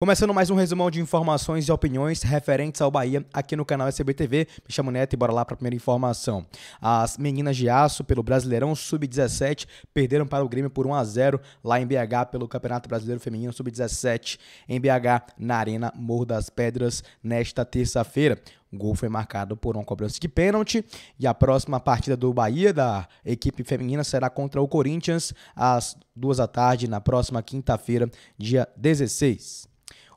Começando mais um resumão de informações e opiniões referentes ao Bahia aqui no canal SBTV. Me chamo Neto e bora lá para a primeira informação. As meninas de aço pelo Brasileirão Sub-17 perderam para o Grêmio por 1 a 0 lá em BH pelo Campeonato Brasileiro Feminino Sub-17 em BH na Arena Morro das Pedras nesta terça-feira. O gol foi marcado por uma cobrança de pênalti. E a próxima partida do Bahia, da equipe feminina, será contra o Corinthians às duas da tarde, na próxima quinta-feira, dia 16.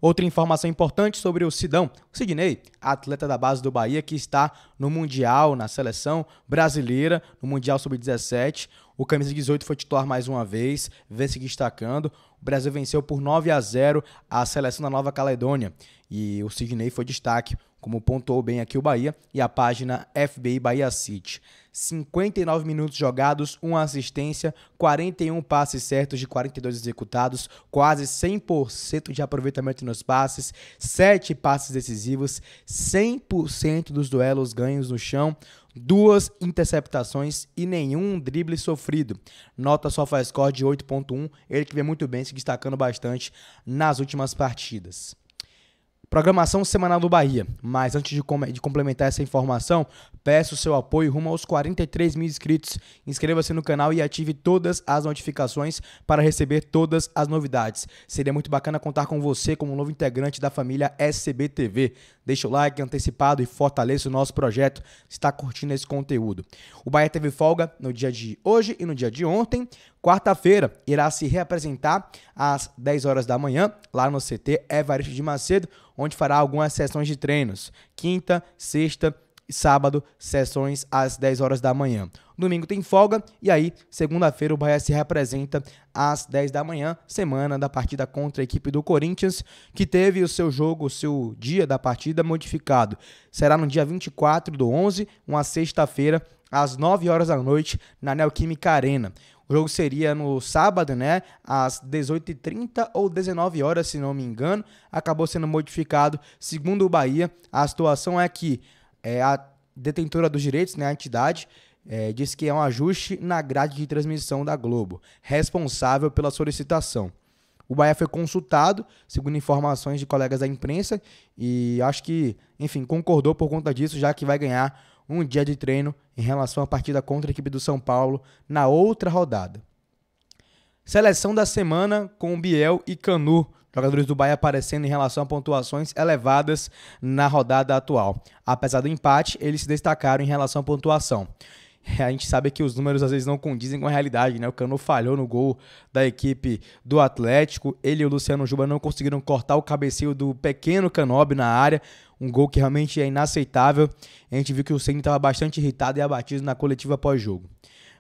Outra informação importante sobre o Sidão, o Sidney, atleta da base do Bahia que está no Mundial, na seleção brasileira, no Mundial Sub-17. O camisa 18 foi titular mais uma vez, vem se destacando. O Brasil venceu por 9 a 0 a seleção da Nova Caledônia e o Sidney foi destaque como pontuou bem aqui o Bahia, e a página FBI Bahia City. 59 minutos jogados, 1 assistência, 41 passes certos de 42 executados, quase 100% de aproveitamento nos passes, 7 passes decisivos, 100% dos duelos ganhos no chão, duas interceptações e nenhum drible sofrido. Nota só faz score de 8.1, ele que vem muito bem, se destacando bastante nas últimas partidas. Programação semanal do Bahia. Mas antes de, com de complementar essa informação, peço seu apoio rumo aos 43 mil inscritos. Inscreva-se no canal e ative todas as notificações para receber todas as novidades. Seria muito bacana contar com você como novo integrante da família SBTV. Deixa o like antecipado e fortaleça o nosso projeto se está curtindo esse conteúdo. O Bahia teve folga no dia de hoje e no dia de ontem. Quarta-feira irá se reapresentar às 10 horas da manhã lá no CT Evaristo de Macedo, onde fará algumas sessões de treinos. Quinta, sexta sábado, sessões às 10 horas da manhã. Domingo tem folga e aí, segunda-feira, o Bahia se representa às 10 da manhã, semana da partida contra a equipe do Corinthians, que teve o seu jogo, o seu dia da partida modificado. Será no dia 24 do 11, uma sexta-feira, às 9 horas da noite, na Neoquímica Arena. O jogo seria no sábado, né? Às 18h30 ou 19 horas, se não me engano. Acabou sendo modificado. Segundo o Bahia, a situação é que é, detentora dos direitos, né, a entidade, é, disse que é um ajuste na grade de transmissão da Globo, responsável pela solicitação. O Bahia foi consultado, segundo informações de colegas da imprensa, e acho que, enfim, concordou por conta disso, já que vai ganhar um dia de treino em relação à partida contra a equipe do São Paulo na outra rodada. Seleção da semana com Biel e Canu jogadores do Bahia aparecendo em relação a pontuações elevadas na rodada atual. Apesar do empate, eles se destacaram em relação à pontuação. A gente sabe que os números às vezes não condizem com a realidade, né? O Cano falhou no gol da equipe do Atlético. Ele e o Luciano Juba não conseguiram cortar o cabeceio do pequeno Canob na área um gol que realmente é inaceitável. A gente viu que o Ceni estava bastante irritado e abatido na coletiva pós-jogo.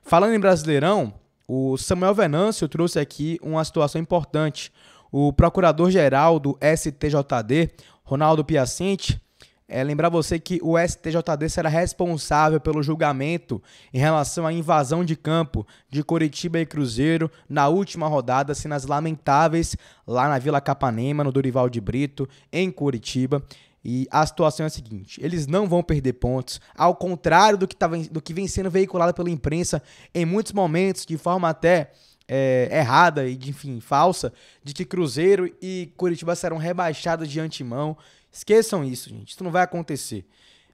Falando em Brasileirão, o Samuel Venâncio trouxe aqui uma situação importante. O procurador-geral do STJD, Ronaldo Piacente, é, lembrar você que o STJD será responsável pelo julgamento em relação à invasão de campo de Coritiba e Cruzeiro na última rodada, cenas lamentáveis lá na Vila Capanema, no Dorival de Brito, em Curitiba. E a situação é a seguinte: eles não vão perder pontos, ao contrário do que, tá, do que vem sendo veiculado pela imprensa em muitos momentos, de forma até é, errada e, enfim, falsa, de que Cruzeiro e Curitiba serão rebaixados de antemão. Esqueçam isso, gente. Isso não vai acontecer.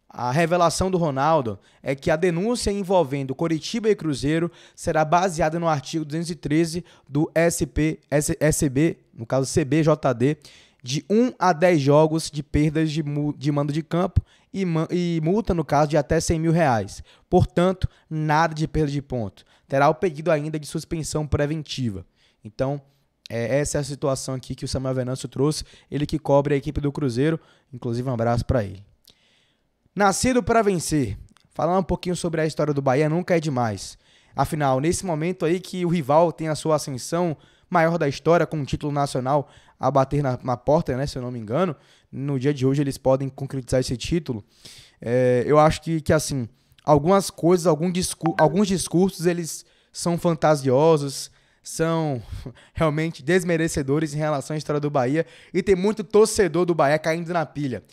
A revelação do Ronaldo é que a denúncia envolvendo Coritiba e Cruzeiro será baseada no artigo 213 do SP, SB, no caso CBJD, de 1 a 10 jogos de perdas de, de mando de campo e, e multa, no caso, de até 100 mil reais. Portanto, nada de perda de ponto. Terá o pedido ainda de suspensão preventiva. Então, é, essa é a situação aqui que o Samuel Venâncio trouxe, ele que cobre a equipe do Cruzeiro. Inclusive, um abraço para ele. Nascido para vencer. Falar um pouquinho sobre a história do Bahia nunca é demais. Afinal, nesse momento aí que o rival tem a sua ascensão maior da história, com um título nacional a bater na, na porta, né, se eu não me engano. No dia de hoje eles podem concretizar esse título. É, eu acho que, que assim, algumas coisas, algum alguns discursos, eles são fantasiosos, são realmente desmerecedores em relação à história do Bahia e tem muito torcedor do Bahia caindo na pilha.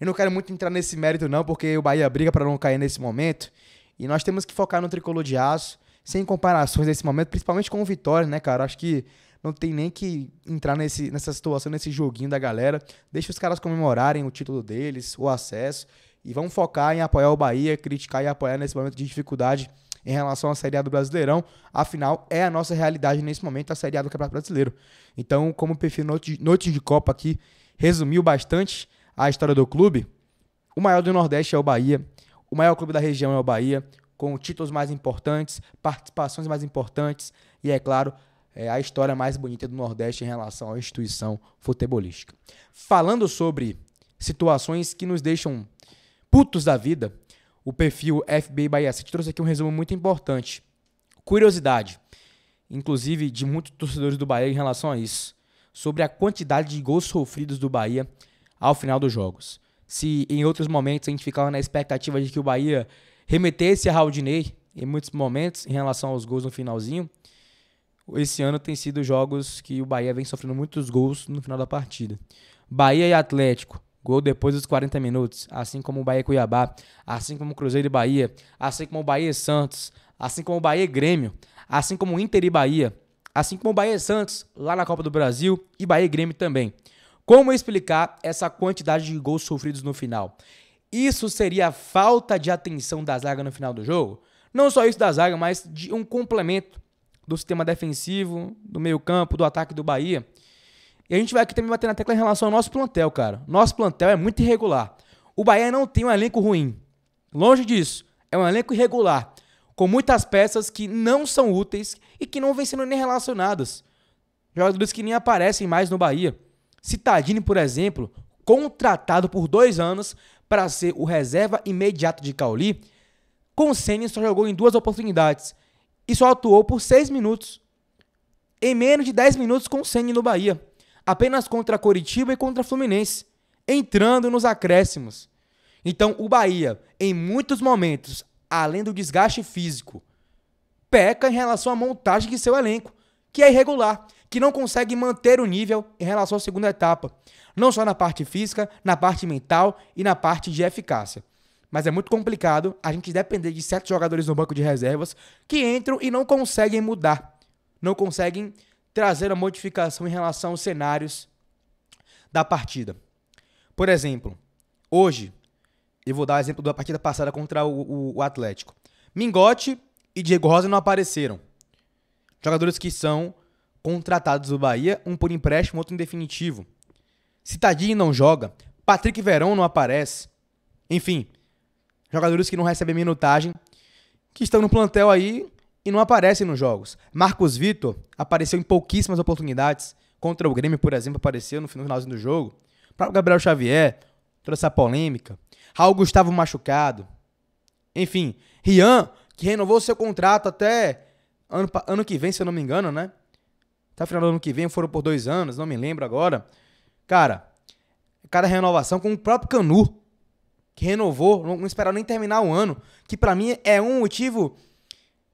Eu não quero muito entrar nesse mérito não, porque o Bahia briga para não cair nesse momento e nós temos que focar no tricolor de aço, sem comparações nesse momento, principalmente com o Vitória, né, cara? Acho que não tem nem que entrar nesse, nessa situação, nesse joguinho da galera. Deixa os caras comemorarem o título deles, o acesso. E vamos focar em apoiar o Bahia, criticar e apoiar nesse momento de dificuldade em relação à Série A do Brasileirão. Afinal, é a nossa realidade nesse momento, a Série A do Campeonato Brasileiro. Então, como o perfil Noite de, Noite de Copa aqui resumiu bastante a história do clube, o maior do Nordeste é o Bahia, o maior clube da região é o Bahia, com títulos mais importantes, participações mais importantes e, é claro, é, a história mais bonita do Nordeste em relação à instituição futebolística. Falando sobre situações que nos deixam putos da vida, o perfil FBI Bahia City trouxe aqui um resumo muito importante. Curiosidade, inclusive de muitos torcedores do Bahia em relação a isso, sobre a quantidade de gols sofridos do Bahia ao final dos jogos. Se em outros momentos a gente ficava na expectativa de que o Bahia remetesse a Raudinei, em muitos momentos, em relação aos gols no finalzinho, esse ano tem sido jogos que o Bahia vem sofrendo muitos gols no final da partida. Bahia e Atlético, gol depois dos 40 minutos, assim como o Bahia e Cuiabá, assim como o Cruzeiro e Bahia, assim como o Bahia e Santos, assim como o Bahia e Grêmio, assim como o Inter e Bahia, assim como o Bahia e Santos lá na Copa do Brasil e Bahia e Grêmio também. Como explicar essa quantidade de gols sofridos no final? Isso seria a falta de atenção da zaga no final do jogo? Não só isso da zaga, mas de um complemento do sistema defensivo, do meio-campo, do ataque do Bahia. E a gente vai aqui também bater na tecla em relação ao nosso plantel, cara. Nosso plantel é muito irregular. O Bahia não tem um elenco ruim. Longe disso. É um elenco irregular. Com muitas peças que não são úteis e que não vêm sendo nem relacionadas. Jogadores que nem aparecem mais no Bahia. Citadini, por exemplo, contratado por dois anos para ser o reserva imediato de Cauli, com Senna só jogou em duas oportunidades e só atuou por seis minutos. Em menos de 10 minutos com o Ceni no Bahia, apenas contra Coritiba e contra Fluminense, entrando nos acréscimos. Então o Bahia, em muitos momentos, além do desgaste físico, peca em relação à montagem de seu elenco, que é irregular, que não consegue manter o nível em relação à segunda etapa, não só na parte física, na parte mental e na parte de eficácia mas é muito complicado a gente depender de certos jogadores no banco de reservas que entram e não conseguem mudar, não conseguem trazer a modificação em relação aos cenários da partida. Por exemplo, hoje, eu vou dar o exemplo da partida passada contra o, o, o Atlético. Mingote e Diego Rosa não apareceram. Jogadores que são contratados do Bahia, um por empréstimo, outro em definitivo. Citadinho não joga, Patrick Verão não aparece. Enfim, jogadores que não recebem minutagem, que estão no plantel aí e não aparecem nos jogos. Marcos Vitor apareceu em pouquíssimas oportunidades. Contra o Grêmio, por exemplo, apareceu no finalzinho do jogo. O próprio Gabriel Xavier, trouxe essa polêmica. Raul Gustavo machucado. Enfim, Rian, que renovou seu contrato até ano, ano que vem, se eu não me engano, né? Até final do ano que vem, foram por dois anos, não me lembro agora. Cara, cada renovação com o próprio Canu que renovou, não, não esperaram nem terminar o ano, que para mim é um motivo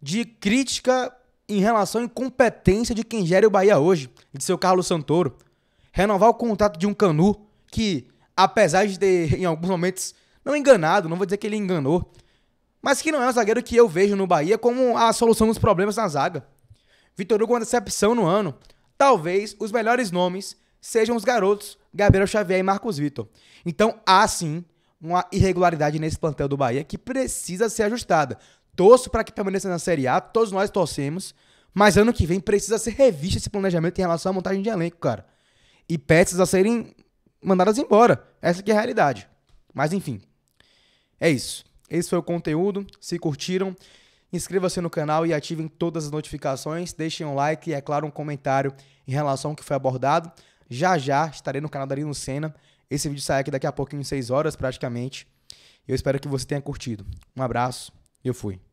de crítica em relação à incompetência de quem gera o Bahia hoje, de seu Carlos Santoro. Renovar o contrato de um Canu que, apesar de ter, em alguns momentos, não enganado, não vou dizer que ele enganou, mas que não é um zagueiro que eu vejo no Bahia como a solução dos problemas na zaga. Vitor Hugo uma decepção no ano. Talvez os melhores nomes sejam os garotos Gabriel Xavier e Marcos Vitor. Então há sim uma irregularidade nesse plantel do Bahia que precisa ser ajustada. Torço para que permaneça na Série A, todos nós torcemos, mas ano que vem precisa ser revisto esse planejamento em relação à montagem de elenco, cara. E peças a serem mandadas embora. Essa que é a realidade. Mas enfim, é isso. Esse foi o conteúdo. Se curtiram, inscreva-se no canal e ativem todas as notificações. Deixem um like e, é claro, um comentário em relação ao que foi abordado. Já já estarei no canal da Lino Senna esse vídeo sai aqui daqui a pouco, em 6 horas praticamente. Eu espero que você tenha curtido. Um abraço, eu fui.